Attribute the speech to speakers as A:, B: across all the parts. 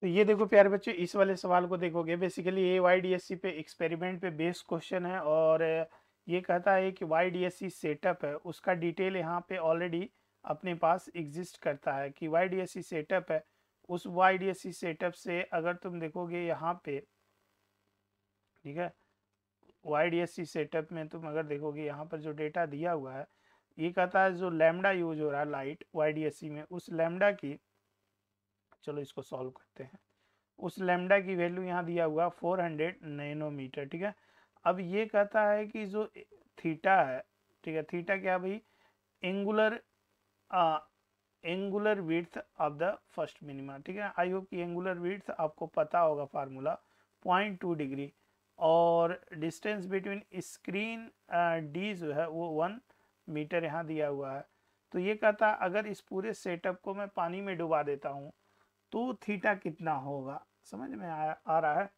A: तो ये देखो प्यारे बच्चों इस वाले सवाल को देखोगे बेसिकली ये वाई डी एस सी पे एक्सपेरिमेंट पे बेस्ड क्वेश्चन है और ये कहता है कि Y D S C setup है उसका डिटेल यहाँ पे ऑलरेडी अपने पास एग्जिस्ट करता है कि Y D S C setup है उस Y D S C setup से अगर तुम देखोगे यहाँ पे ठीक है Y D S C setup में तुम अगर देखोगे यहाँ पर जो डेटा दिया हुआ है ये कहता है जो लैमडा यूज हो रहा है light Y D S C में उस लैमडा की चलो इसको सॉल्व करते हैं उस लेमडा की वैल्यू यहाँ दिया हुआ 400 नैनोमीटर ठीक है अब ये कहता है कि जो थीटा है ठीक है थीटा क्या भाई angular angular width of the first minima ठीक है आई होप कि एंगुलर विथ आपको पता होगा फार्मूला पॉइंट टू डिग्री और डिस्टेंस बिटवीन स्क्रीन डी जो है वो वन मीटर यहाँ दिया हुआ है तो ये कहता अगर इस पूरे सेटअप को मैं पानी में डुबा देता हूँ तो थीटा कितना होगा समझ में आ, आ रहा है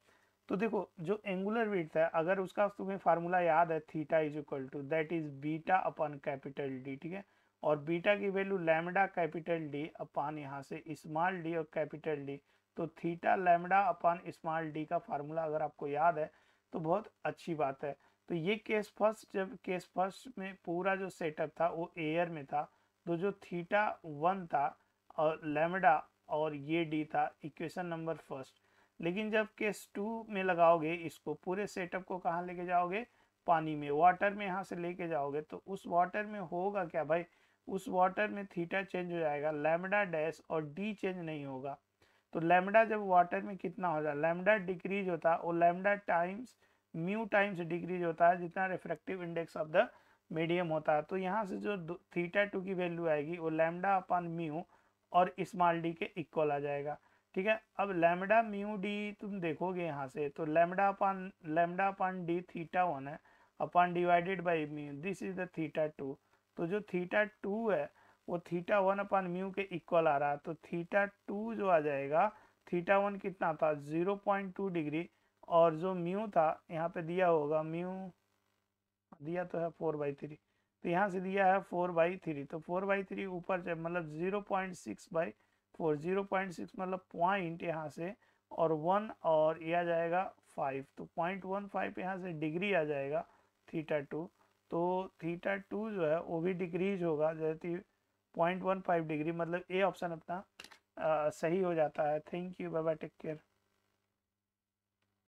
A: तो देखो जो एंगुलर विड्थ है अगर उसका तुम्हें फार्मूला याद है theta is equal to that is beta अपन कैपिटल डी ठीक है और बीटा की वैल्यू लैमडा कैपिटल डी अपन यहाँ से स्मॉल डी और कैपिटल डी तो थीटा लैमडा अपन स्मॉल डी का फार्मूला अगर आपको याद है तो बहुत अच्छी बात है तो ये केस फर्स्ट जब केस फर्स्ट में पूरा जो सेटअप था वो एयर में था तो जो थीटा वन था और लेमडा और ये डी था इक्वेशन नंबर फर्स्ट लेकिन जब केस टू में लगाओगे इसको पूरे सेटअप को कहाँ लेके जाओगे पानी में वाटर में यहाँ से लेके जाओगे तो उस वाटर में होगा क्या भाई उस वाटर में थीटा चेंज हो जाएगा लेमडा डैश और डी चेंज नहीं होगा तो लेमडा जब वाटर में कितना हो जाए लेमडा डिक्रीज होता है और lambda times mu times decrease होता है जितना refractive index of the medium होता है तो यहाँ से जो थीटा टू की वैल्यू आएगी वो लेमडा अपन म्यू और स्मॉल डी के इक्वल आ जाएगा ठीक है अब लेमडा म्यू डी तुम देखोगे यहाँ से तो लेमडा अपन लेमडा अपन डी थीटा वन है अपन divided by mu this is the theta two तो जो थीटा टू है वो थीटा वन अपन म्यू के इक्वल आ रहा है तो थीटा टू जो आ जाएगा थीटा वन कितना था जीरो पॉइंट टू डिग्री और जो म्यू था यहाँ पे दिया होगा म्यू दिया तो है फोर बाई थ्री तो यहाँ से दिया है फोर बाई थ्री तो फोर बाई थ्री ऊपर मतलब zero point six by four zero point six मतलब पॉइंट यहाँ से और वन और ये आ जाएगा फाइव तो पॉइंट वन फाइव यहाँ से डिग्री आ जाएगा थीटा टू तो थीटा टू जो है वो भी डिक्रीज होगा जैसे पॉइंट वन फाइव डिग्री मतलब ए ऑप्शन अपना आ, सही हो जाता है थैंक यू बाबा टेक केयर